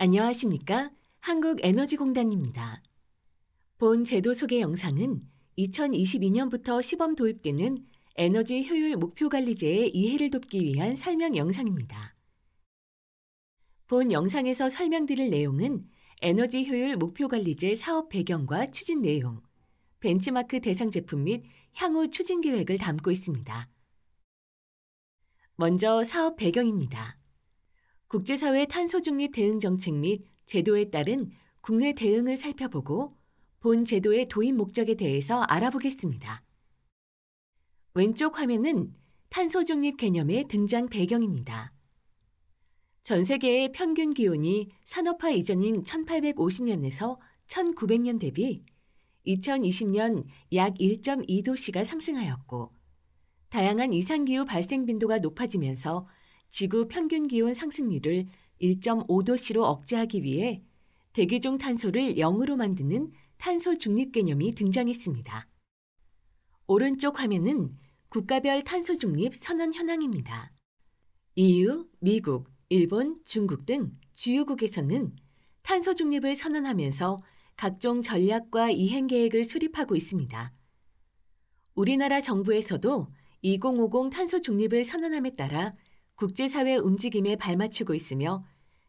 안녕하십니까? 한국에너지공단입니다. 본 제도 소개 영상은 2022년부터 시범 도입되는 에너지 효율 목표 관리제의 이해를 돕기 위한 설명 영상입니다. 본 영상에서 설명드릴 내용은 에너지 효율 목표 관리제 사업 배경과 추진 내용, 벤치마크 대상 제품 및 향후 추진 계획을 담고 있습니다. 먼저 사업 배경입니다. 국제사회 탄소중립 대응 정책 및 제도에 따른 국내 대응을 살펴보고 본 제도의 도입 목적에 대해서 알아보겠습니다. 왼쪽 화면은 탄소중립 개념의 등장 배경입니다. 전 세계의 평균 기온이 산업화 이전인 1850년에서 1900년 대비 2020년 약 1.2도씨가 상승하였고 다양한 이상기후 발생 빈도가 높아지면서 지구 평균 기온 상승률을 1.5도씨로 억제하기 위해 대기중 탄소를 0으로 만드는 탄소 중립 개념이 등장했습니다. 오른쪽 화면은 국가별 탄소 중립 선언 현황입니다. EU, 미국, 일본, 중국 등 주요국에서는 탄소 중립을 선언하면서 각종 전략과 이행 계획을 수립하고 있습니다. 우리나라 정부에서도 2050 탄소 중립을 선언함에 따라 국제사회 움직임에 발맞추고 있으며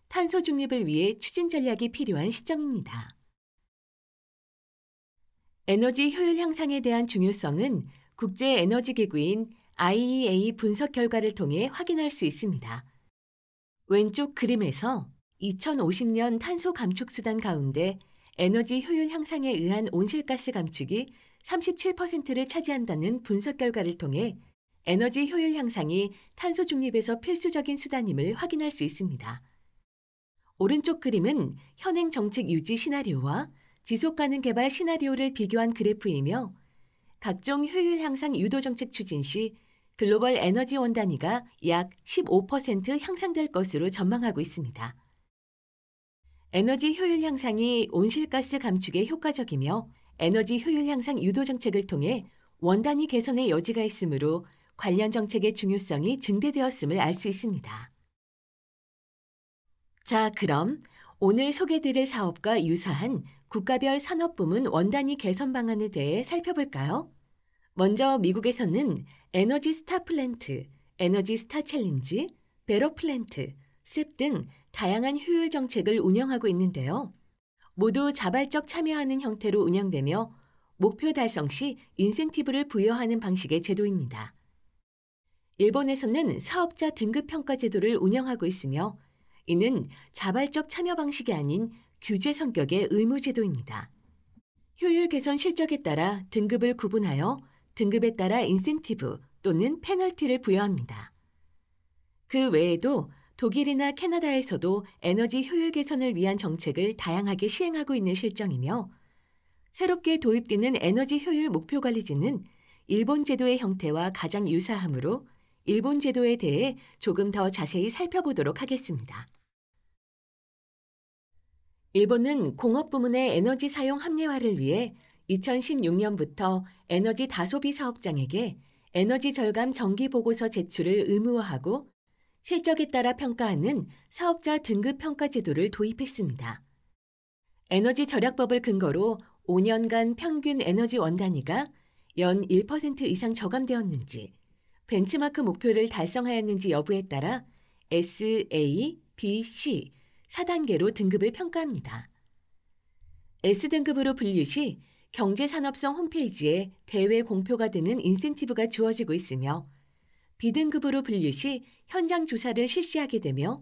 탄소 중립을 위해 추진 전략이 필요한 시점입니다. 에너지 효율 향상에 대한 중요성은 국제 에너지 기구인 IEA 분석 결과를 통해 확인할 수 있습니다. 왼쪽 그림에서 2050년 탄소 감축 수단 가운데 에너지 효율 향상에 의한 온실가스 감축이 37%를 차지한다는 분석 결과를 통해 에너지 효율 향상이 탄소 중립에서 필수적인 수단임을 확인할 수 있습니다. 오른쪽 그림은 현행 정책 유지 시나리오와 지속 가능 개발 시나리오를 비교한 그래프이며 각종 효율 향상 유도 정책 추진 시 글로벌 에너지 원 단위가 약 15% 향상될 것으로 전망하고 있습니다. 에너지 효율 향상이 온실가스 감축에 효과적이며 에너지 효율 향상 유도 정책을 통해 원단위 개선의 여지가 있으므로 관련 정책의 중요성이 증대되었음을 알 수 있습니다. 자, 그럼 오늘 소개드릴 사업과 유사한 국가별 산업부문 원단위 개선 방안에 대해 살펴볼까요? 먼저 미국에서는 에너지 스타 플랜트, 에너지 스타 챌린지, 베러 플랜트, 습 등 다양한 효율 정책을 운영하고 있는데요. 모두 자발적 참여하는 형태로 운영되며 목표 달성 시 인센티브를 부여하는 방식의 제도입니다. 일본에서는 사업자 등급평가 제도를 운영하고 있으며 이는 자발적 참여 방식이 아닌 규제 성격의 의무 제도입니다. 효율 개선 실적에 따라 등급을 구분하여 등급에 따라 인센티브 또는 페널티를 부여합니다. 그 외에도 독일이나 캐나다에서도 에너지 효율 개선을 위한 정책을 다양하게 시행하고 있는 실정이며 새롭게 도입되는 에너지 효율 목표 관리제는 일본 제도의 형태와 가장 유사하므로 일본 제도에 대해 조금 더 자세히 살펴보도록 하겠습니다. 일본은 공업 부문의 에너지 사용 합리화를 위해 2016년부터 에너지 다소비 사업장에게 에너지 절감 정기 보고서 제출을 의무화하고 실적에 따라 평가하는 사업자 등급 평가 제도를 도입했습니다. 에너지 절약법을 근거로 5년간 평균 에너지 원 단위가 연 1% 이상 저감되었는지, 벤치마크 목표를 달성하였는지 여부에 따라 S, A, B, C 4단계로 등급을 평가합니다. S등급으로 분류 시 경제산업성 홈페이지에 대외 공표가 되는 인센티브가 주어지고 있으며 B등급으로 분류 시 현장 조사를 실시하게 되며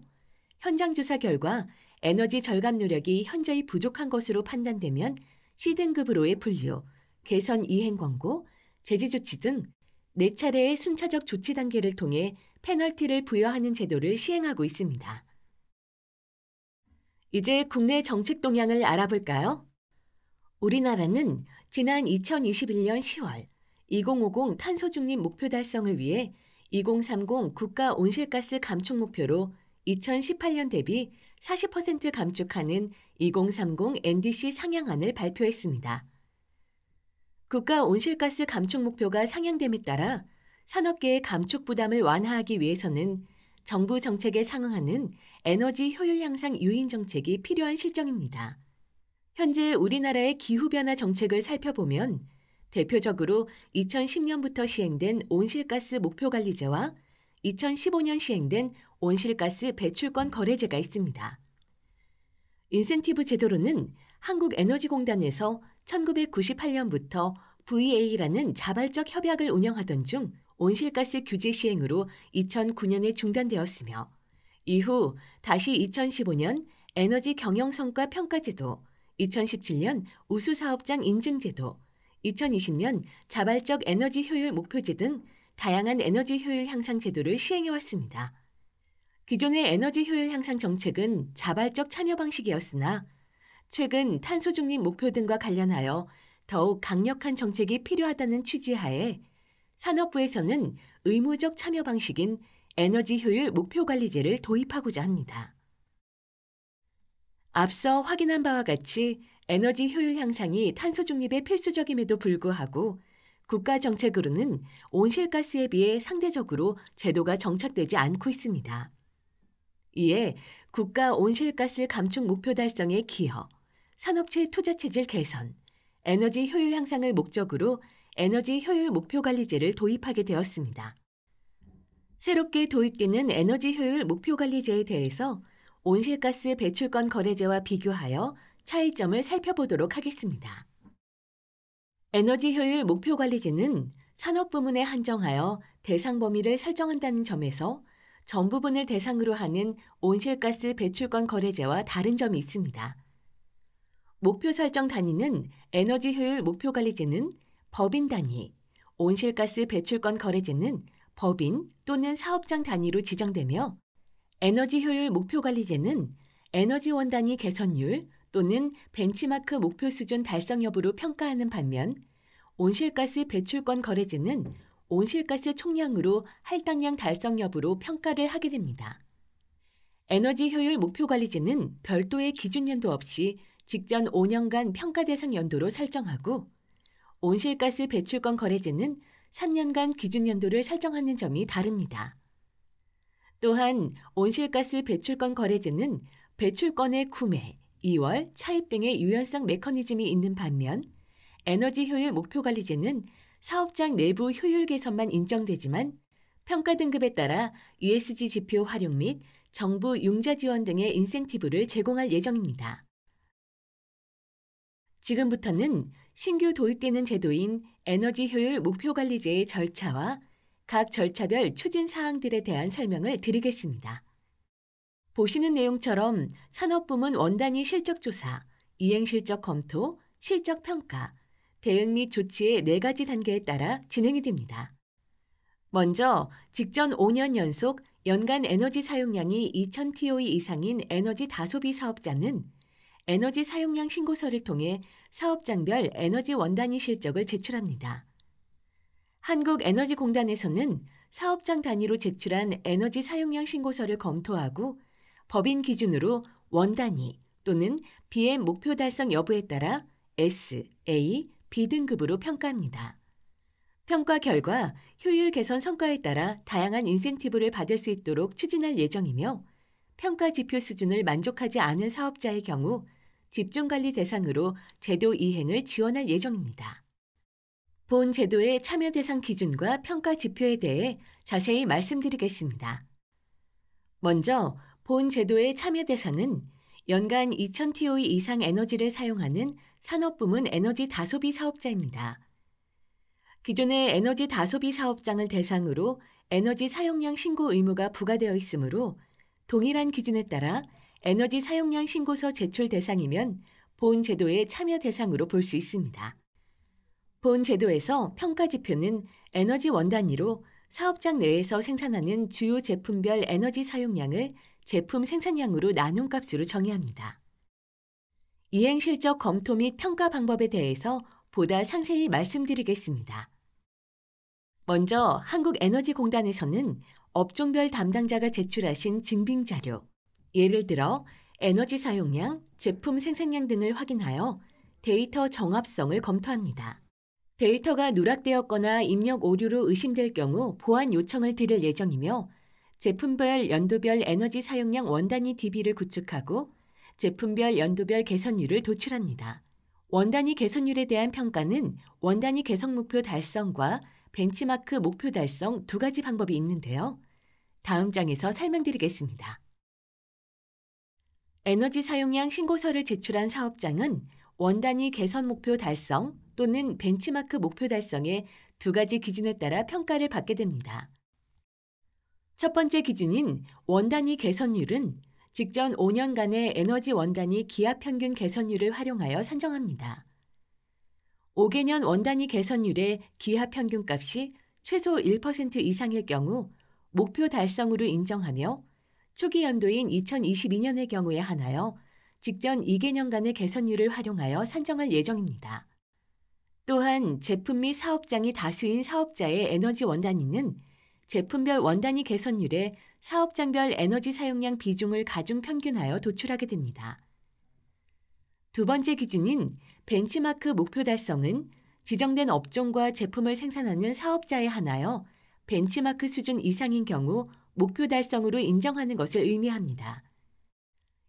현장 조사 결과 에너지 절감 노력이 현저히 부족한 것으로 판단되면 C등급으로의 분류, 개선 이행 광고, 제재 조치 등네 차례의 순차적 조치 단계를 통해 페널티를 부여하는 제도를 시행하고 있습니다. 이제 국내 정책 동향을 알아볼까요? 우리나라는 지난 2021년 10월 2050 탄소 중립 목표 달성을 위해 2030 국가 온실가스 감축 목표로 2018년 대비 40% 감축하는 2030 NDC 상향안을 발표했습니다. 국가 온실가스 감축 목표가 상향됨에 따라 산업계의 감축 부담을 완화하기 위해서는 정부 정책에 상응하는 에너지 효율 향상 유인 정책이 필요한 실정입니다. 현재 우리나라의 기후변화 정책을 살펴보면 대표적으로 2010년부터 시행된 온실가스 목표관리제와 2015년 시행된 온실가스 배출권 거래제가 있습니다. 인센티브 제도로는 한국에너지공단에서 1998년부터 VA라는 자발적 협약을 운영하던 중 온실가스 규제 시행으로 2009년에 중단되었으며 이후 다시 2015년 에너지 경영 성과 평가제도, 2017년 우수 사업장 인증제도, 2020년 자발적 에너지 효율 목표제 등 다양한 에너지 효율 향상 제도를 시행해 왔습니다. 기존의 에너지 효율 향상 정책은 자발적 참여 방식이었으나 최근 탄소 중립 목표 등과 관련하여 더욱 강력한 정책이 필요하다는 취지하에 산업부에서는 의무적 참여 방식인 에너지 효율 목표 관리제를 도입하고자 합니다. 앞서 확인한 바와 같이 에너지 효율 향상이 탄소 중립에 필수적임에도 불구하고 국가 정책으로는 온실가스에 비해 상대적으로 제도가 정착되지 않고 있습니다. 이에 국가 온실가스 감축 목표 달성에 기여, 산업체 투자 체질 개선, 에너지 효율 향상을 목적으로 에너지 효율 목표 관리제를 도입하게 되었습니다. 새롭게 도입되는 에너지 효율 목표 관리제에 대해서 온실가스 배출권 거래제와 비교하여 차이점을 살펴보도록 하겠습니다. 에너지 효율 목표 관리제는 산업 부문에 한정하여 대상 범위를 설정한다는 점에서 전 부분을 대상으로 하는 온실가스 배출권 거래제와 다른 점이 있습니다. 목표 설정 단위는 에너지 효율 목표 관리제는 법인 단위, 온실가스 배출권 거래제는 법인 또는 사업장 단위로 지정되며 에너지 효율 목표 관리제는 에너지 원단위 개선율 또는 벤치마크 목표 수준 달성 여부로 평가하는 반면 온실가스 배출권 거래제는 온실가스 총량으로 할당량 달성 여부로 평가를 하게 됩니다. 에너지 효율 목표 관리제는 별도의 기준연도 없이 직전 5년간 평가 대상 연도로 설정하고 온실가스 배출권 거래제는 3년간 기준 연도를 설정하는 점이 다릅니다. 또한 온실가스 배출권 거래제는 배출권의 구매, 이월 차입 등의 유연성 메커니즘이 있는 반면 에너지 효율 목표 관리제는 사업장 내부 효율 개선만 인정되지만 평가 등급에 따라 ESG 지표 활용 및 정부 융자 지원 등의 인센티브를 제공할 예정입니다. 지금부터는 신규 도입되는 제도인 에너지 효율 목표 관리제의 절차와 각 절차별 추진 사항들에 대한 설명을 드리겠습니다. 보시는 내용처럼 산업부문 원단위 실적조사, 이행실적 검토, 실적평가, 대응 및 조치의 네 가지 단계에 따라 진행이 됩니다. 먼저 직전 5년 연속 연간 에너지 사용량이 2000TOE 이상인 에너지 다소비 사업자는 에너지 사용량 신고서를 통해 사업장별 에너지 원단위 실적을 제출합니다. 한국에너지공단에서는 사업장 단위로 제출한 에너지 사용량 신고서를 검토하고 법인 기준으로 원단위 또는 BM 목표 달성 여부에 따라 S, A, B 등급으로 평가합니다. 평가 결과 효율 개선 성과에 따라 다양한 인센티브를 받을 수 있도록 추진할 예정이며 평가 지표 수준을 만족하지 않은 사업자의 경우 집중관리 대상으로 제도 이행을 지원할 예정입니다. 본 제도의 참여 대상 기준과 평가 지표에 대해 자세히 말씀드리겠습니다. 먼저 본 제도의 참여 대상은 연간 2000TOE 이상 에너지를 사용하는 산업부문 에너지 다소비 사업자입니다. 기존의 에너지 다소비 사업장을 대상으로 에너지 사용량 신고 의무가 부과되어 있으므로 동일한 기준에 따라 에너지 사용량 신고서 제출 대상이면 본 제도의 참여 대상으로 볼 수 있습니다. 본 제도에서 평가 지표는 에너지 원 단위로 사업장 내에서 생산하는 주요 제품별 에너지 사용량을 제품 생산량으로 나눈 값으로 정의합니다. 이행 실적 검토 및 평가 방법에 대해서 보다 상세히 말씀드리겠습니다. 먼저 한국에너지공단에서는 업종별 담당자가 제출하신 증빙 자료, 예를 들어 에너지 사용량, 제품 생산량 등을 확인하여 데이터 정합성을 검토합니다. 데이터가 누락되었거나 입력 오류로 의심될 경우 보안 요청을 드릴 예정이며 제품별 연도별 에너지 사용량 원단위 DB를 구축하고 제품별 연도별 개선율을 도출합니다. 원단위 개선율에 대한 평가는 원단위 개선 목표 달성과 벤치마크 목표 달성 두 가지 방법이 있는데요. 다음 장에서 설명드리겠습니다. 에너지 사용량 신고서를 제출한 사업장은 원단위 개선 목표 달성 또는 벤치마크 목표 달성의 두 가지 기준에 따라 평가를 받게 됩니다. 첫 번째 기준인 원단위 개선율은 직전 5년간의 에너지 원단위 기압 평균 개선율을 활용하여 산정합니다. 5개년 원단위 개선율의 기압 평균 값이 최소 1% 이상일 경우 목표 달성으로 인정하며 초기 연도인 2022년의 경우에 하나요. 직전 2개년간의 개선율을 활용하여 산정할 예정입니다. 또한 제품 및 사업장이 다수인 사업자의 에너지 원단위는 제품별 원단위 개선율에 사업장별 에너지 사용량 비중을 가중 평균하여 도출하게 됩니다. 두 번째 기준인 벤치마크 목표 달성은 지정된 업종과 제품을 생산하는 사업자에 한하여 벤치마크 수준 이상인 경우 목표 달성으로 인정하는 것을 의미합니다.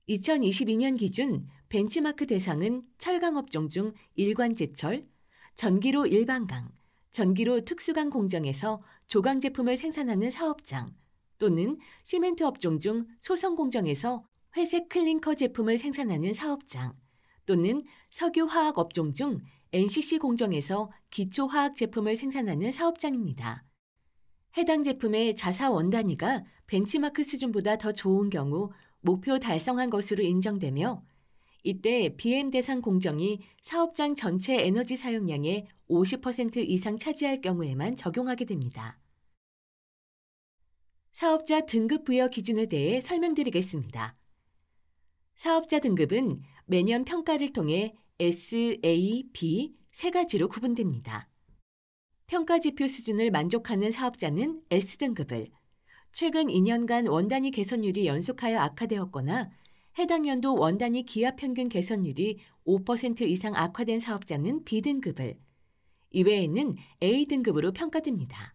2022년 기준 벤치마크 대상은 철강업종 중 일관제철, 전기로 일반강, 전기로 특수강 공정에서 조강 제품을 생산하는 사업장 또는 시멘트 업종 중 소성 공정에서 회색 클링커 제품을 생산하는 사업장 또는 석유화학 업종 중 NCC 공정에서 기초화학 제품을 생산하는 사업장입니다. 해당 제품의 자사 원단위가 벤치마크 수준보다 더 좋은 경우 목표 달성한 것으로 인정되며 이때 BM 대상 공정이 사업장 전체 에너지 사용량의 50% 이상 차지할 경우에만 적용하게 됩니다. 사업자 등급 부여 기준에 대해 설명드리겠습니다. 사업자 등급은 매년 평가를 통해 S, A, B 세 가지로 구분됩니다. 평가지표 수준을 만족하는 사업자는 S등급을, 최근 2년간 원단위 개선율이 연속하여 악화되었거나 해당 연도 원단위 기하 평균 개선율이 5% 이상 악화된 사업자는 B등급을, 이외에는 A등급으로 평가됩니다.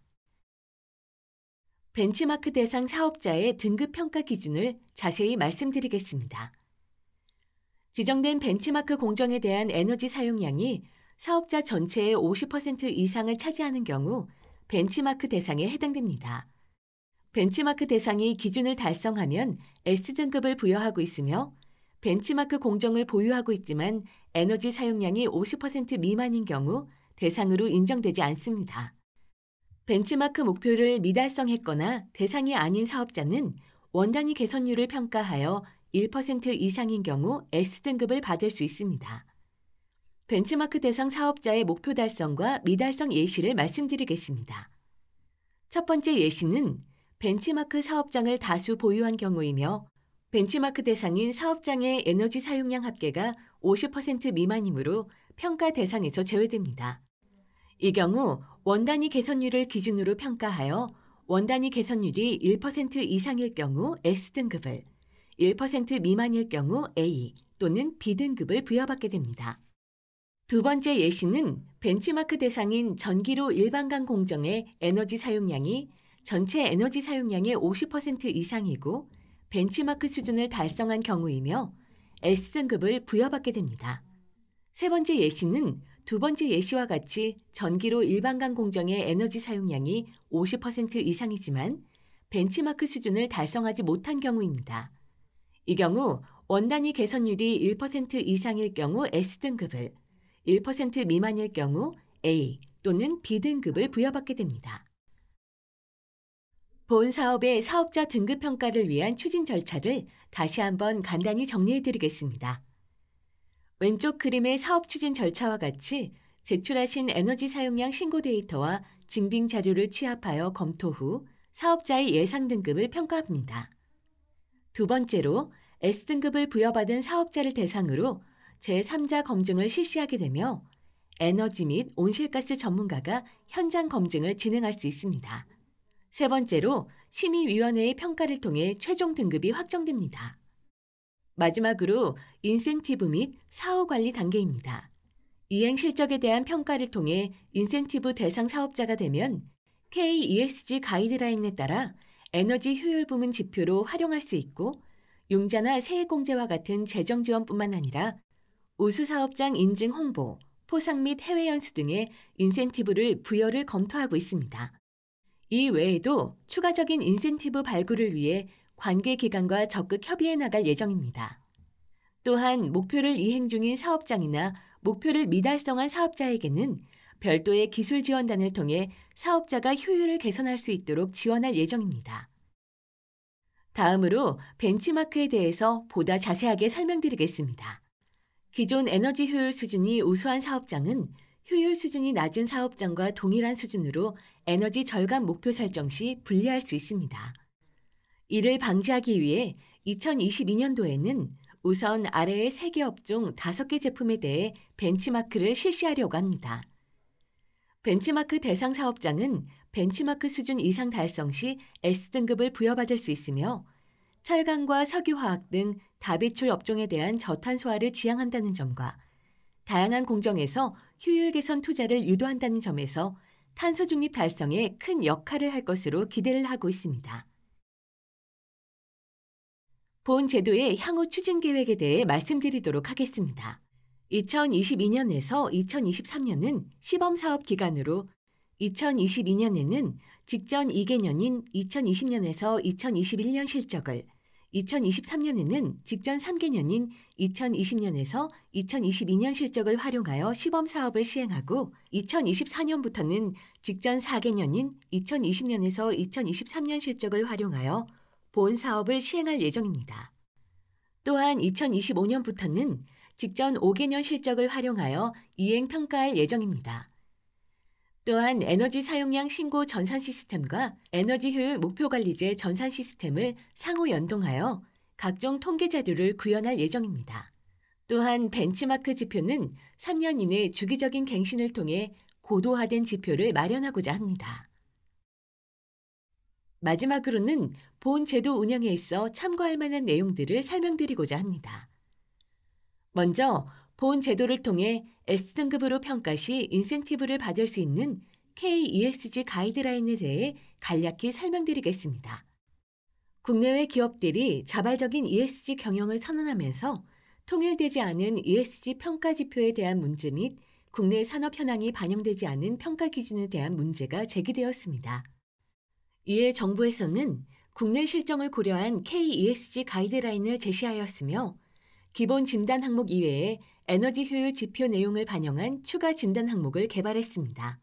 벤치마크 대상 사업자의 등급 평가 기준을 자세히 말씀드리겠습니다. 지정된 벤치마크 공정에 대한 에너지 사용량이 사업자 전체의 50% 이상을 차지하는 경우 벤치마크 대상에 해당됩니다. 벤치마크 대상이 기준을 달성하면 S등급을 부여하고 있으며 벤치마크 공정을 보유하고 있지만 에너지 사용량이 50% 미만인 경우 대상으로 인정되지 않습니다. 벤치마크 목표를 미달성했거나 대상이 아닌 사업자는 원단위 개선율을 평가하여 1% 이상인 경우 S등급을 받을 수 있습니다. 벤치마크 대상 사업자의 목표 달성과 미달성 예시를 말씀드리겠습니다. 첫 번째 예시는 벤치마크 사업장을 다수 보유한 경우이며 벤치마크 대상인 사업장의 에너지 사용량 합계가 50% 미만이므로 평가 대상에서 제외됩니다. 이 경우 원단위 개선율을 기준으로 평가하여 원단위 개선율이 1% 이상일 경우 S등급을, 1% 미만일 경우 A 또는 B등급을 부여받게 됩니다. 두 번째 예시는 벤치마크 대상인 전기로 일반간 공정의 에너지 사용량이 전체 에너지 사용량의 50% 이상이고 벤치마크 수준을 달성한 경우이며 S등급을 부여받게 됩니다. 세 번째 예시는 두 번째 예시와 같이 전기로 일반간 공정의 에너지 사용량이 50% 이상이지만 벤치마크 수준을 달성하지 못한 경우입니다. 이 경우 원단위 개선율이 1% 이상일 경우 S등급을, 1% 미만일 경우 A 또는 B등급을 부여받게 됩니다. 본 사업의 사업자 등급 평가를 위한 추진 절차를 다시 한번 간단히 정리해 드리겠습니다. 왼쪽 그림의 사업 추진 절차와 같이 제출하신 에너지 사용량 신고 데이터와 증빙 자료를 취합하여 검토 후 사업자의 예상 등급을 평가합니다. 두 번째로 S등급을 부여받은 사업자를 대상으로 제3자 검증을 실시하게 되며 에너지 및 온실가스 전문가가 현장 검증을 진행할 수 있습니다. 세 번째로 심의위원회의 평가를 통해 최종 등급이 확정됩니다. 마지막으로 인센티브 및 사후 관리 단계입니다. 이행 실적에 대한 평가를 통해 인센티브 대상 사업자가 되면 KESG 가이드라인에 따라 에너지 효율 부문 지표로 활용할 수 있고 용자나 세액공제와 같은 재정 지원뿐만 아니라 우수사업장 인증 홍보, 포상 및 해외 연수 등의 인센티브를 부여를 검토하고 있습니다. 이 외에도 추가적인 인센티브 발굴을 위해 관계 기관과 적극 협의해 나갈 예정입니다. 또한 목표를 이행 중인 사업장이나 목표를 미달성한 사업자에게는 별도의 기술 지원단을 통해 사업자가 효율을 개선할 수 있도록 지원할 예정입니다. 다음으로 벤치마크에 대해서 보다 자세하게 설명드리겠습니다. 기존 에너지 효율 수준이 우수한 사업장은 효율 수준이 낮은 사업장과 동일한 수준으로 에너지 절감 목표 설정 시 분리할 수 있습니다. 이를 방지하기 위해 2022년도에는 우선 아래의 3개 업종 5개 제품에 대해 벤치마크를 실시하려고 합니다. 벤치마크 대상 사업장은 벤치마크 수준 이상 달성 시 S등급을 부여받을 수 있으며 철강과 석유화학 등 다비초 업종에 대한 저탄소화를 지향한다는 점과 다양한 공정에서 효율 개선 투자를 유도한다는 점에서 탄소 중립 달성에 큰 역할을 할 것으로 기대를 하고 있습니다. 본 제도의 향후 추진 계획에 대해 말씀드리도록 하겠습니다. 2022년에서 2023년은 시범 사업 기간으로 2022년에는 직전 2개년인 2020년에서 2021년 실적을 2023년에는 직전 3개년인 2020년에서 2022년 실적을 활용하여 시범 사업을 시행하고 2024년부터는 직전 4개년인 2020년에서 2023년 실적을 활용하여 본 사업을 시행할 예정입니다. 또한 2025년부터는 직전 5개년 실적을 활용하여 이행 평가할 예정입니다. 또한 에너지 사용량 신고 전산 시스템과 에너지 효율 목표 관리제 전산 시스템을 상호 연동하여 각종 통계 자료를 구현할 예정입니다. 또한 벤치마크 지표는 3년 이내 주기적인 갱신을 통해 고도화된 지표를 마련하고자 합니다. 마지막으로는 본 제도 운영에 있어 참고할 만한 내용들을 설명드리고자 합니다. 먼저 본 제도를 통해 S등급으로 평가 시 인센티브를 받을 수 있는 KESG 가이드라인에 대해 간략히 설명드리겠습니다. 국내외 기업들이 자발적인 ESG 경영을 선언하면서 통일되지 않은 ESG 평가 지표에 대한 문제 및 국내 산업 현황이 반영되지 않은 평가 기준에 대한 문제가 제기되었습니다. 이에 정부에서는 국내 실정을 고려한 KESG 가이드라인을 제시하였으며 기본 진단 항목 이외에 에너지 효율 지표 내용을 반영한 추가 진단 항목을 개발했습니다.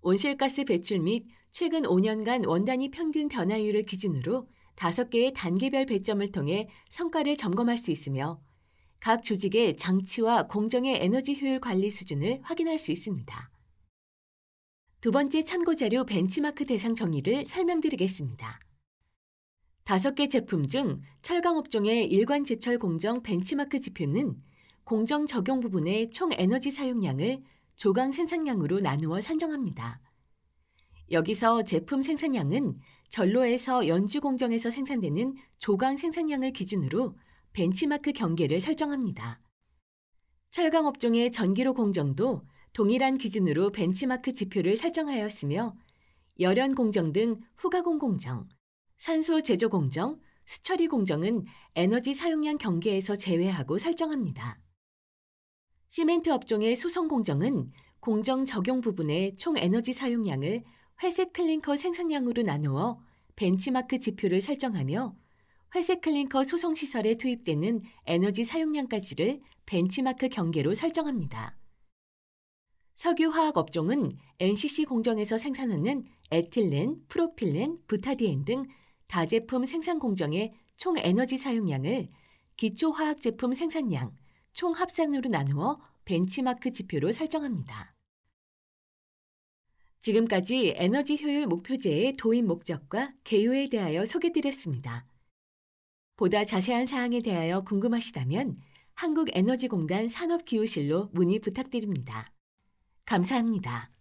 온실가스 배출 및 최근 5년간 원단위 평균 변화율을 기준으로 5개의 단계별 배점을 통해 성과를 점검할 수 있으며 각 조직의 장치와 공정의 에너지 효율 관리 수준을 확인할 수 있습니다. 두 번째 참고자료 벤치마크 대상 정의를 설명드리겠습니다. 5개 제품 중 철강업종의 일관 제철 공정 벤치마크 지표는 공정 적용 부분의 총 에너지 사용량을 조각 생산량으로 나누어 산정합니다. 여기서 제품 생산량은 전로에서 연주 공정에서 생산되는 조각 생산량을 기준으로 벤치마크 경계를 설정합니다. 철강 업종의 전기로 공정도 동일한 기준으로 벤치마크 지표를 설정하였으며 열연 공정 등 후가공 공정, 산소 제조 공정, 수처리 공정은 에너지 사용량 경계에서 제외하고 설정합니다. 시멘트 업종의 수송 공정은 공정 적용 부분의 총 에너지 사용량을 회색 클린커 생산량으로 나누어 벤치마크 지표를 설정하며 회색 클린커 소성 시설에 투입되는 에너지 사용량까지를 벤치마크 경계로 설정합니다. 석유화학 업종은 NCC 공정에서 생산하는 에틸렌, 프로필렌, 부타디엔 등 다제품 생산 공정의 총 에너지 사용량을 기초화학 제품 생산량, 총 합산으로 나누어 벤치마크 지표로 설정합니다. 지금까지 에너지 효율 목표제의 도입 목적과 개요에 대하여 소개드렸습니다. 보다 자세한 사항에 대하여 궁금하시다면 한국에너지공단 산업기후실로 문의 부탁드립니다. 감사합니다.